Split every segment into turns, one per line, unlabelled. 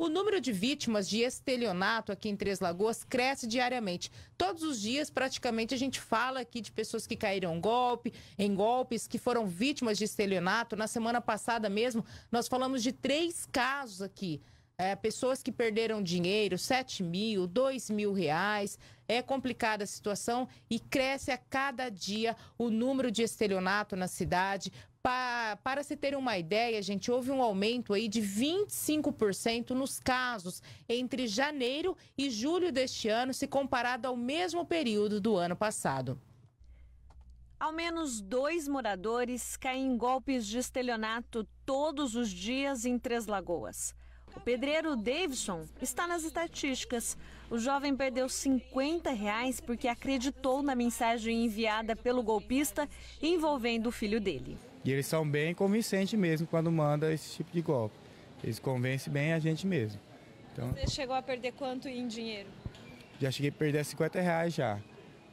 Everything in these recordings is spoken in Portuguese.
O número de vítimas de estelionato aqui em Três Lagoas cresce diariamente. Todos os dias, praticamente, a gente fala aqui de pessoas que caíram golpe, em golpes, que foram vítimas de estelionato. Na semana passada mesmo, nós falamos de três casos aqui. É, pessoas que perderam dinheiro, 7 mil, 2 mil reais. É complicada a situação e cresce a cada dia o número de estelionato na cidade. Pa, para se ter uma ideia, gente, houve um aumento aí de 25% nos casos entre janeiro e julho deste ano, se comparado ao mesmo período do ano passado. Ao menos dois moradores caem em golpes de estelionato todos os dias em Três Lagoas. O pedreiro Davidson está nas estatísticas. O jovem perdeu 50 reais porque acreditou na mensagem enviada pelo golpista envolvendo o filho dele.
E eles são bem convincentes mesmo quando manda esse tipo de golpe. Eles convencem bem a gente mesmo. Então,
Você chegou a perder quanto em dinheiro?
Já cheguei a perder 50 reais já.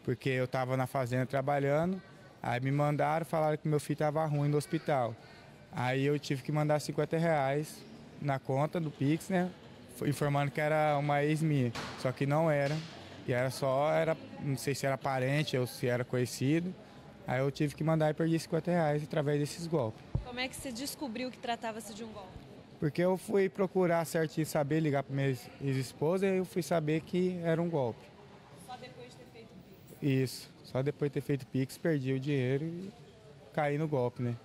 Porque eu estava na fazenda trabalhando, aí me mandaram, falaram que meu filho estava ruim no hospital. Aí eu tive que mandar 50 reais na conta do Pix, né? Informando que era uma ex minha. Só que não era. E era só, era, não sei se era parente ou se era conhecido. Aí eu tive que mandar e perdi 50 reais através desses golpes.
Como é que você descobriu que tratava-se de um golpe?
Porque eu fui procurar certinho, saber ligar para minha ex-esposa e eu fui saber que era um golpe. Só depois de ter feito o Pix? Isso, só depois de ter feito o Pix, perdi o dinheiro e caí no golpe, né?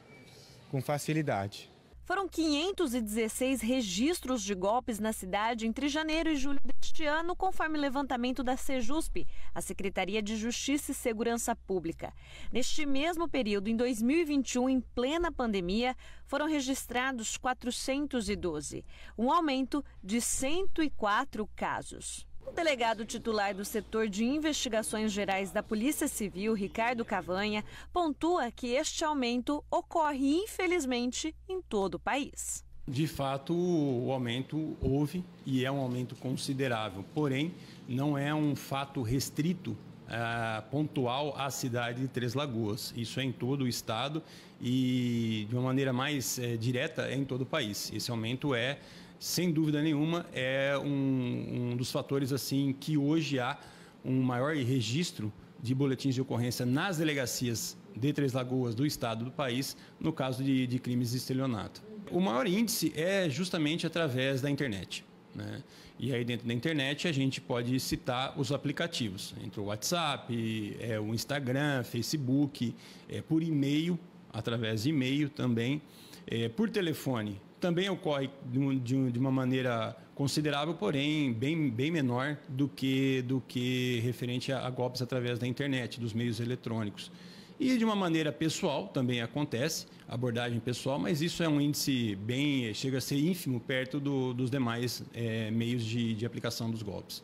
Com facilidade.
Foram 516 registros de golpes na cidade entre janeiro e julho deste ano, conforme levantamento da Sejusp, a Secretaria de Justiça e Segurança Pública. Neste mesmo período, em 2021, em plena pandemia, foram registrados 412, um aumento de 104 casos. O delegado titular do setor de investigações gerais da Polícia Civil, Ricardo Cavanha, pontua que este aumento ocorre, infelizmente, em todo o país.
De fato, o aumento houve e é um aumento considerável, porém, não é um fato restrito Uh, pontual à cidade de Três Lagoas. Isso é em todo o estado e, de uma maneira mais uh, direta, é em todo o país. Esse aumento é sem dúvida nenhuma, é um, um dos fatores assim que hoje há um maior registro de boletins de ocorrência nas delegacias de Três Lagoas do estado do país, no caso de, de crimes de estelionato. O maior índice é justamente através da internet. Né? E aí dentro da internet a gente pode citar os aplicativos, entre o WhatsApp, é, o Instagram, Facebook, é, por e-mail, através de e-mail também, é, por telefone, também ocorre de, uma maneira considerável, porém bem, bem menor do que, do que referente a, a golpes através da internet, dos meios eletrônicos. E de uma maneira pessoal também acontece, abordagem pessoal, mas isso é um índice bem, chega a ser ínfimo perto do, dos demais é, meios de, de aplicação dos golpes.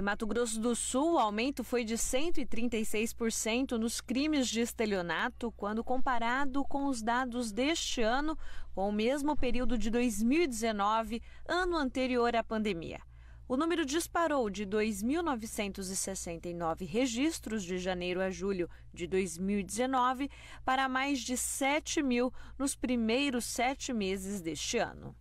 Em Mato Grosso do Sul, o aumento foi de 136% nos crimes de estelionato quando comparado com os dados deste ano, com o mesmo período de 2019, ano anterior à pandemia. O número disparou de 2.969 registros de janeiro a julho de 2019 para mais de 7 mil nos primeiros sete meses deste ano.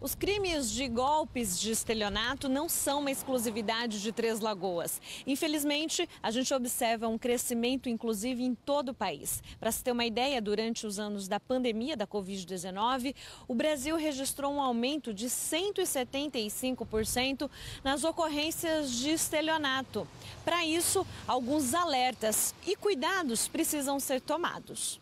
Os crimes de golpes de estelionato não são uma exclusividade de Três Lagoas. Infelizmente, a gente observa um crescimento, inclusive, em todo o país. Para se ter uma ideia, durante os anos da pandemia da Covid-19, o Brasil registrou um aumento de 175% nas ocorrências de estelionato. Para isso, alguns alertas e cuidados precisam ser tomados.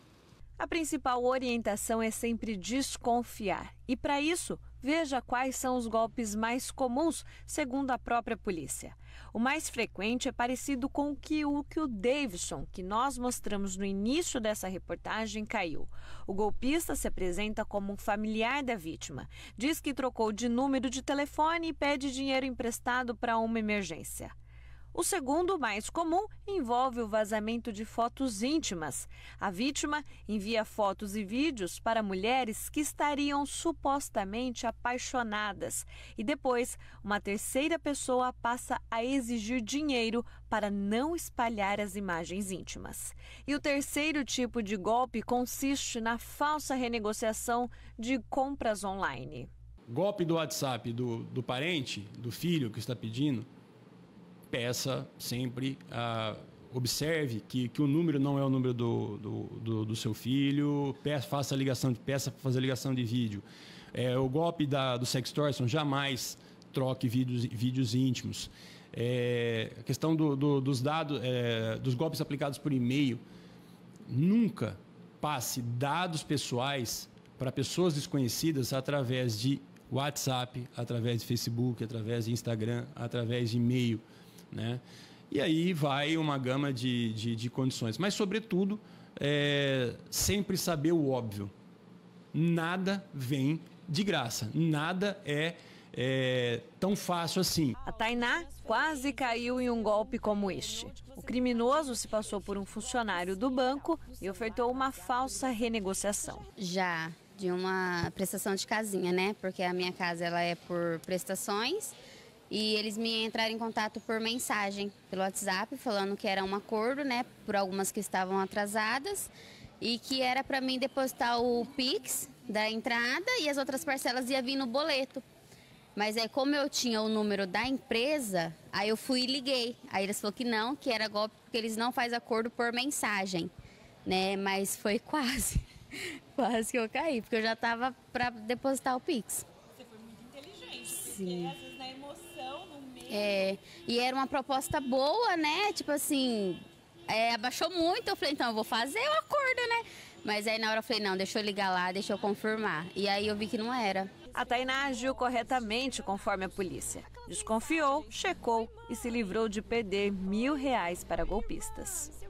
A principal orientação é sempre desconfiar. E para isso, veja quais são os golpes mais comuns, segundo a própria polícia. O mais frequente é parecido com o que o que o Davidson, que nós mostramos no início dessa reportagem, caiu. O golpista se apresenta como um familiar da vítima, diz que trocou de número de telefone e pede dinheiro emprestado para uma emergência. O segundo, mais comum, envolve o vazamento de fotos íntimas. A vítima envia fotos e vídeos para mulheres que estariam supostamente apaixonadas. E depois, uma terceira pessoa passa a exigir dinheiro para não espalhar as imagens íntimas. E o terceiro tipo de golpe consiste na falsa renegociação de compras online.
Golpe do WhatsApp do, do parente, do filho que está pedindo, peça sempre. Ah, observe que, que o número não é o número do, do, do, do seu filho, peça, faça ligação de peça para fazer ligação de vídeo. É, o golpe da, do sextortion jamais troque vídeos, vídeos íntimos. É, a questão do, do, dos dados, é, dos golpes aplicados por e-mail, nunca passe dados pessoais para pessoas desconhecidas através de WhatsApp, através de Facebook, através de Instagram, através de e-mail. Né? E aí vai uma gama de, de, de condições. Mas, sobretudo, é, sempre saber o óbvio. Nada vem de graça. Nada é, é, tão fácil assim. A
Tainá quase caiu em um golpe como este. O criminoso se passou por um funcionário do banco e ofertou uma falsa renegociação. Já de uma prestação de casinha, né? Porque a minha casa ela é por prestações. E eles me entraram em contato por mensagem, pelo WhatsApp, falando que era um acordo, né, por algumas que estavam atrasadas e que era para mim depositar o Pix da entrada e as outras parcelas ia vir no boleto. Mas é como eu tinha o número da empresa, aí eu fui e liguei. Aí eles falaram que não, que era golpe, porque eles não fazem acordo por mensagem, né? Mas foi quase, quase que eu caí, porque eu já estava para depositar o Pix. Você foi muito inteligente. Sim. Porque, é, e era uma proposta boa, né? Tipo assim, é, abaixou muito. Eu falei, então eu vou fazer o acordo, né? Mas aí na hora eu falei, não, deixa eu ligar lá, deixa eu confirmar. E aí eu vi que não era. A Tainá agiu corretamente conforme a polícia. Desconfiou, checou e se livrou de perder mil reais para golpistas.